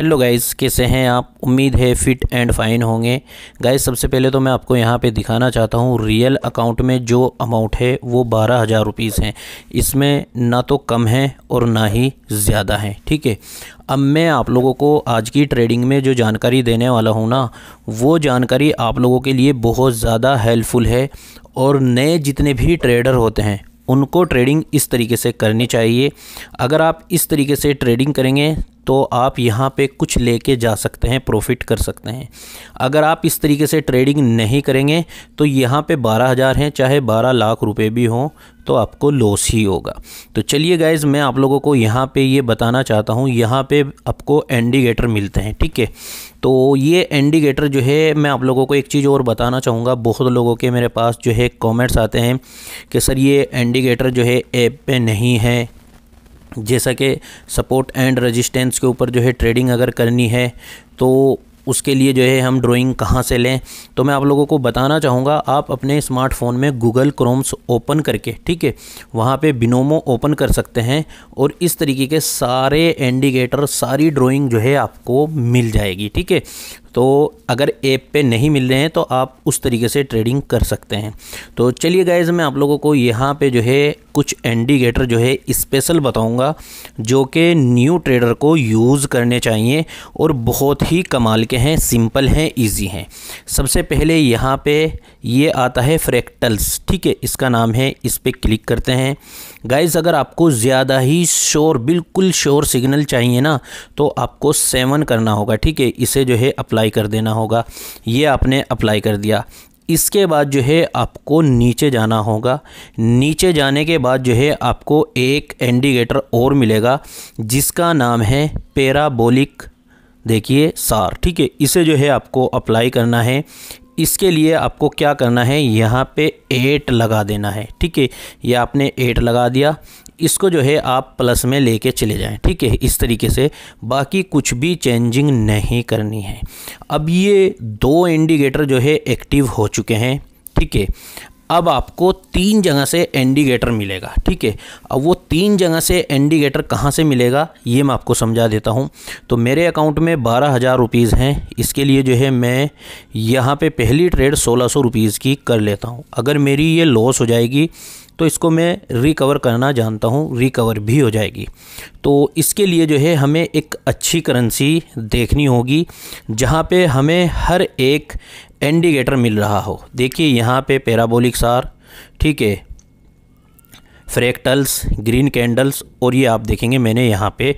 hello guys कैसे हैं आप उम्मीद है फिट एंड फाइन होंगे गाइस सबसे पहले तो मैं आपको यहाँ पे दिखाना चाहता हूँ रियल अकाउंट में जो अमाउंट है वो बारह हज़ार रुपीज़ हैं इसमें ना तो कम है और ना ही ज़्यादा है ठीक है अब मैं आप लोगों को आज की ट्रेडिंग में जो जानकारी देने वाला हूँ ना वो जानकारी आप लोगों के लिए बहुत ज़्यादा हेल्पफुल है और नए जितने भी ट्रेडर होते हैं उनको ट्रेडिंग इस तरीके से करनी चाहिए अगर आप इस तरीके से ट्रेडिंग करेंगे तो आप यहाँ पे कुछ लेके जा सकते हैं प्रॉफिट कर सकते हैं अगर आप इस तरीके से ट्रेडिंग नहीं करेंगे तो यहाँ पे बारह हज़ार हैं चाहे बारह लाख रुपए भी हों तो आपको लॉस ही होगा तो चलिए गाइज मैं आप लोगों को यहाँ पे ये बताना चाहता हूँ यहाँ पे आपको इंडिकेटर मिलते हैं ठीक है तो ये इंडिकेटर जो है मैं आप लोगों को एक चीज़ और बताना चाहूँगा बहुत लोगों के मेरे पास जो है कमेंट्स आते हैं कि सर ये इंडिकेटर जो है ऐप पे नहीं है जैसा कि सपोर्ट एंड रेजिस्टेंस के ऊपर जो है ट्रेडिंग अगर करनी है तो उसके लिए जो है हम ड्राइंग कहाँ से लें तो मैं आप लोगों को बताना चाहूँगा आप अपने स्मार्टफोन में गूगल क्रोम्स ओपन करके ठीक है वहाँ पे बिनोमो ओपन कर सकते हैं और इस तरीके के सारे इंडिकेटर सारी ड्राइंग जो है आपको मिल जाएगी ठीक है तो अगर ऐप पे नहीं मिल रहे हैं तो आप उस तरीके से ट्रेडिंग कर सकते हैं तो चलिए गाइज मैं आप लोगों को यहाँ पे जो है कुछ इंडिकेटर जो है स्पेशल बताऊँगा जो कि न्यू ट्रेडर को यूज़ करने चाहिए और बहुत ही कमाल के हैं सिंपल हैं ईजी हैं सबसे पहले यहाँ पे ये आता है फ्रैक्टल्स ठीक है इसका नाम है इस पर क्लिक करते हैं गाइज अगर आपको ज़्यादा ही शोर बिल्कुल शोर सिग्नल चाहिए ना तो आपको सेवन करना होगा ठीक है इसे जो है अप्लाई अप्लाई कर देना होगा ये आपने अप्लाई कर दिया इसके बाद जो है आपको नीचे जाना होगा नीचे जाने के बाद जो है आपको एक इंडिकेटर और मिलेगा जिसका नाम है पेराबोलिक देखिए सार ठीक है इसे जो है आपको अप्लाई करना है इसके लिए आपको क्या करना है यहाँ पे एट लगा देना है ठीक है ये आपने एट लगा दिया इसको जो है आप प्लस में लेके चले जाएं ठीक है इस तरीके से बाकी कुछ भी चेंजिंग नहीं करनी है अब ये दो इंडिकेटर जो है एक्टिव हो चुके हैं ठीक है अब आपको तीन जगह से इंडिकेटर मिलेगा ठीक है अब वो तीन जगह से इंडिकेटर कहाँ से मिलेगा ये मैं आपको समझा देता हूँ तो मेरे अकाउंट में बारह हज़ार रुपीज़ हैं इसके लिए जो है मैं यहाँ पे पहली ट्रेड सोलह सौ रुपीज़ की कर लेता हूँ अगर मेरी ये लॉस हो जाएगी तो इसको मैं रिकवर करना जानता हूँ रिकवर भी हो जाएगी तो इसके लिए जो है हमें एक अच्छी करेंसी देखनी होगी जहाँ पे हमें हर एक इंडिकेटर मिल रहा हो देखिए यहाँ पे पैराबोलिक सार ठीक है फ्रैक्टल्स ग्रीन कैंडल्स और ये आप देखेंगे मैंने यहाँ पे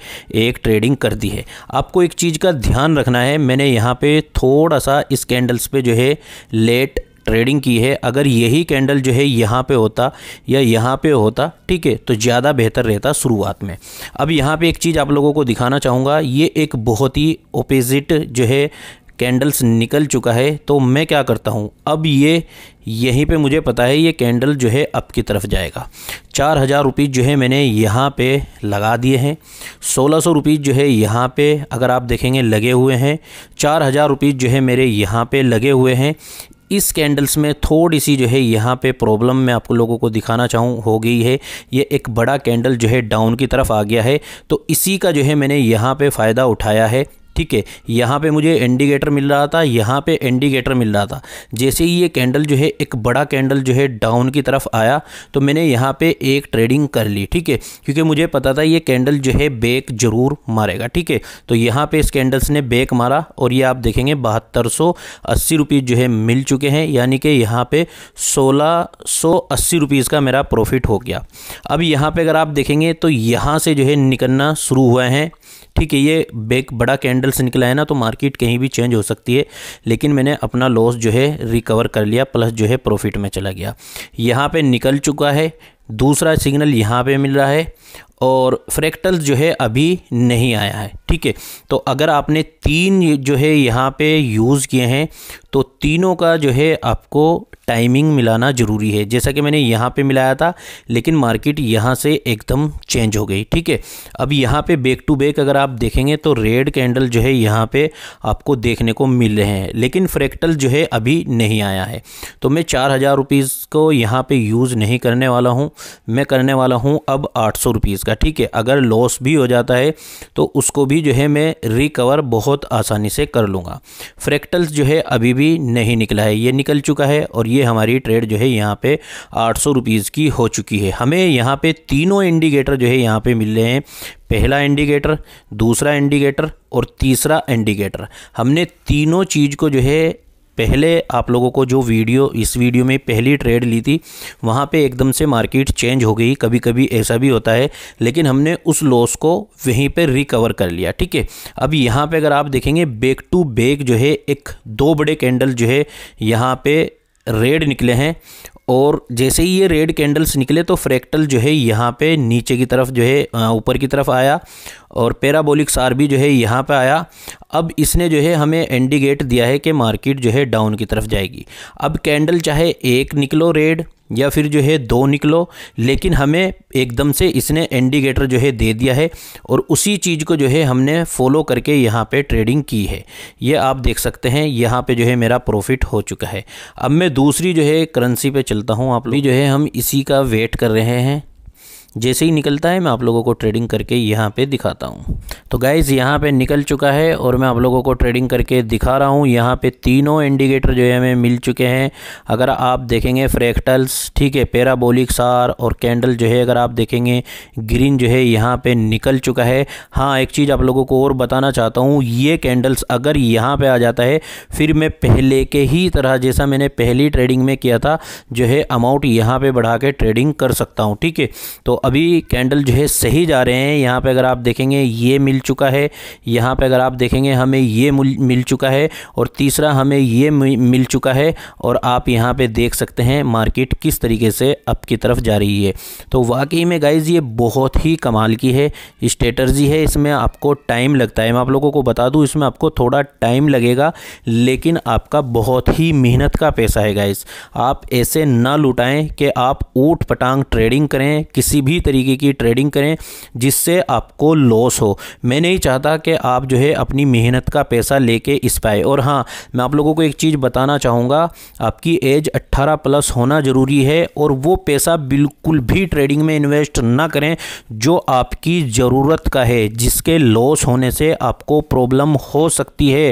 एक ट्रेडिंग कर दी है आपको एक चीज़ का ध्यान रखना है मैंने यहाँ पे थोड़ा सा इस कैंडल्स पे जो है लेट ट्रेडिंग की है अगर यही कैंडल जो है यहाँ पे होता या यहाँ पे होता ठीक है तो ज़्यादा बेहतर रहता शुरुआत में अब यहाँ पे एक चीज़ आप लोगों को दिखाना चाहूँगा ये एक बहुत ही ओपोजिट जो है कैंडल्स निकल चुका है तो मैं क्या करता हूँ अब ये यहीं पे मुझे पता है ये कैंडल जो है अप की तरफ जाएगा चार हज़ार रुपीज़ जो है मैंने यहाँ पे लगा दिए हैं सोलह सौ रुपीज़ जो है यहाँ पे अगर आप देखेंगे लगे हुए हैं चार हज़ार रुपीज़ जो है मेरे यहाँ पे लगे हुए हैं इस कैंडल्स में थोड़ी सी जो है यहाँ पे प्रॉब्लम मैं आपको लोगों को दिखाना चाहूँ हो गई है ये एक बड़ा कैंडल जो है डाउन की तरफ आ गया है तो इसी का जो है मैंने यहाँ पे फ़ायदा उठाया है ठीक है यहाँ पे मुझे इंडिकेटर मिल रहा था यहाँ पे इंडिकेटर मिल रहा था जैसे ही ये कैंडल जो है एक बड़ा कैंडल जो है डाउन की तरफ आया तो मैंने यहाँ पे एक ट्रेडिंग कर ली ठीक है क्योंकि मुझे पता था ये कैंडल जो है बेक जरूर मारेगा ठीक है तो यहाँ पे इस कैंडल्स ने बेक मारा और ये आप देखेंगे बहत्तर सौ अस्सी रुपीज़ जो है मिल चुके हैं यानी कि यहाँ पर सोलह सौ अस्सी रुपीज़ का मेरा प्रॉफिट हो गया अब यहाँ पर अगर आप देखेंगे तो यहाँ से जो है निकलना शुरू हुआ है ठीक है ये बेक बड़ा कैंडल से निकला है ना तो मार्केट कहीं भी चेंज हो सकती है लेकिन मैंने अपना लॉस जो है रिकवर कर लिया प्लस जो है प्रॉफिट में चला गया यहाँ पे निकल चुका है दूसरा सिग्नल यहाँ पे मिल रहा है और फ्रैक्टल जो है अभी नहीं आया है ठीक है तो अगर आपने तीन जो है यहाँ पे यूज़ किए हैं तो तीनों का जो है आपको टाइमिंग मिलाना ज़रूरी है जैसा कि मैंने यहाँ पे मिलाया था लेकिन मार्केट यहाँ से एकदम चेंज हो गई ठीक है अब यहाँ पे बैक टू बैक अगर आप देखेंगे तो रेड कैंडल जो है यहाँ पे आपको देखने को मिल रहे हैं लेकिन फ्रैक्टल जो है अभी नहीं आया है तो मैं चार हज़ार रुपीज़ को यहाँ पर यूज़ नहीं करने वाला हूँ मैं करने वाला हूँ अब आठ सौ रुपीज़ का ठीक है अगर लॉस भी हो जाता है तो उसको भी जो है मैं रिकवर बहुत आसानी से कर लूँगा फ्रैक्टल्स जो है अभी भी नहीं निकला है ये निकल चुका है और ये ये हमारी ट्रेड जो है यहाँ पे आठ सौ रुपीज़ की हो चुकी है हमें यहाँ पे तीनों इंडिकेटर जो है यहाँ पे मिल रहे हैं पहला इंडिकेटर दूसरा इंडिकेटर और तीसरा इंडिकेटर हमने तीनों चीज़ को जो है पहले आप लोगों को जो वीडियो इस वीडियो में पहली ट्रेड ली थी वहाँ पे एकदम से मार्केट चेंज हो गई कभी कभी ऐसा भी होता है लेकिन हमने उस लॉस को वहीं पे रिकवर कर लिया ठीक है अब यहाँ पे अगर आप देखेंगे बैक टू बैक जो है एक दो बड़े कैंडल जो है यहाँ पे रेड निकले हैं और जैसे ही ये रेड कैंडल्स निकले तो फ्रैक्टल जो है यहाँ पे नीचे की तरफ जो है ऊपर की तरफ आया और पैराबोलिक सार भी जो है यहाँ पे आया अब इसने जो है हमें इंडिकेट दिया है कि मार्केट जो है डाउन की तरफ जाएगी अब कैंडल चाहे एक निकलो रेड या फिर जो है दो निकलो लेकिन हमें एकदम से इसने इंडिकेटर जो है दे दिया है और उसी चीज़ को जो है हमने फॉलो करके यहाँ पे ट्रेडिंग की है ये आप देख सकते हैं यहाँ पे जो है मेरा प्रॉफिट हो चुका है अब मैं दूसरी जो है करेंसी पे चलता हूँ आप लोग जो है हम इसी का वेट कर रहे हैं जैसे ही निकलता है मैं आप लोगों को ट्रेडिंग करके यहाँ पे दिखाता हूँ तो गाइज़ यहाँ पे निकल चुका है और मैं आप लोगों को ट्रेडिंग करके दिखा रहा हूँ यहाँ पे तीनों इंडिकेटर जो है हमें मिल चुके हैं अगर आप देखेंगे फ्रैक्टल्स ठीक है पैराबोलिक सार और कैंडल जो है अगर आप देखेंगे ग्रीन जो है यहाँ पर निकल चुका है हाँ एक चीज़ आप लोगों को और बताना चाहता हूँ ये कैंडल्स अगर यहाँ पर आ जाता है फिर मैं पहले के ही तरह जैसा मैंने पहली ट्रेडिंग में किया था जो है अमाउंट यहाँ पर बढ़ा के ट्रेडिंग कर सकता हूँ ठीक है तो अभी कैंडल जो है सही जा रहे हैं यहाँ पे अगर आप देखेंगे ये मिल चुका है यहाँ पे अगर आप देखेंगे हमें ये मिल चुका है और तीसरा हमें ये मिल चुका है और आप यहाँ पे देख सकते हैं मार्केट किस तरीके से अप की तरफ जा रही है तो वाकई में गाइज़ ये बहुत ही कमाल की है स्ट्रेटर्जी है इसमें आपको टाइम लगता है मैं आप लोगों को बता दूँ इसमें आपको थोड़ा टाइम लगेगा लेकिन आपका बहुत ही मेहनत का पैसा है गाइज़ आप ऐसे ना लुटाएँ कि आप ऊट पटांग ट्रेडिंग करें किसी भी तरीके की ट्रेडिंग करें जिससे आपको लॉस हो मैं नहीं चाहता कि आप जो है अपनी मेहनत का पैसा लेके इस पाए और हाँ मैं आप लोगों को एक चीज़ बताना चाहूँगा आपकी एज 18 प्लस होना ज़रूरी है और वो पैसा बिल्कुल भी ट्रेडिंग में इन्वेस्ट ना करें जो आपकी ज़रूरत का है जिसके लॉस होने से आपको प्रॉब्लम हो सकती है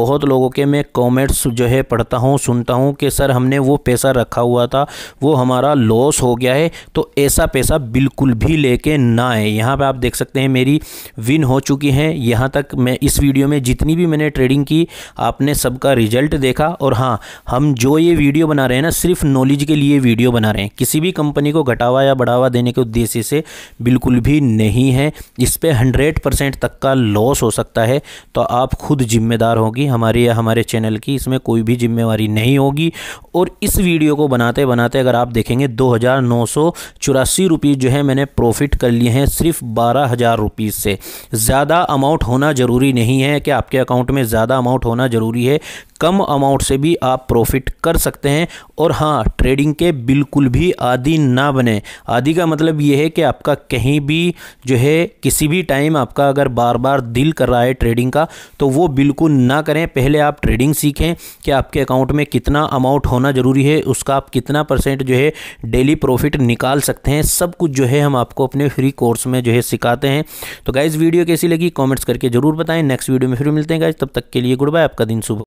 बहुत लोगों के मैं कमेंट्स जो है पढ़ता हूँ सुनता हूँ कि सर हमने वो पैसा रखा हुआ था वो हमारा लॉस हो गया है तो ऐसा पैसा बिल्कुल भी लेके ना आए यहाँ पे आप देख सकते हैं मेरी विन हो चुकी है यहाँ तक मैं इस वीडियो में जितनी भी मैंने ट्रेडिंग की आपने सबका रिजल्ट देखा और हाँ हम जो ये वीडियो बना रहे हैं ना सिर्फ नॉलेज के लिए वीडियो बना रहे हैं किसी भी कंपनी को घटावा या बढ़ावा देने के उद्देश्य से बिल्कुल भी नहीं है इस पर हंड्रेड परसेंट तक का लॉस हो सकता है तो आप खुद जिम्मेदार होगी हमारी या हमारे चैनल की इसमें कोई भी जिम्मेवारी नहीं होगी और इस वीडियो को बनाते बनाते अगर आप देखेंगे दो हज़ार नौ सौ चौरासी रुपये जो है मैंने प्रॉफिट कर लिए हैं सिर्फ बारह हज़ार रुपीज़ से ज़्यादा अमाउंट होना ज़रूरी नहीं है कि आपके अकाउंट में ज़्यादा अमाउंट होना ज़रूरी है कम अमाउंट से भी आप प्रॉफिट कर सकते हैं और हाँ ट्रेडिंग के बिल्कुल भी आदि ना बने आदि का मतलब ये है कि आपका कहीं भी जो है किसी भी टाइम आपका अगर बार बार दिल कर रहा है ट्रेडिंग का तो वो बिल्कुल ना करें पहले आप ट्रेडिंग सीखें कि आपके अकाउंट में कितना अमाउंट होना ज़रूरी है उसका आप कितना परसेंट जो है डेली प्रॉफिट निकाल सकते हैं सब कुछ जो है हम आपको अपने फ्री कोर्स में जो है सिखाते हैं तो गाइज़ वीडियो कैसी लगी कॉमेंट्स करके ज़रूर बताएं नेक्स्ट वीडियो में फिर मिलते हैं गाइज तब तक के लिए गुड बाय आपका दिन सुबह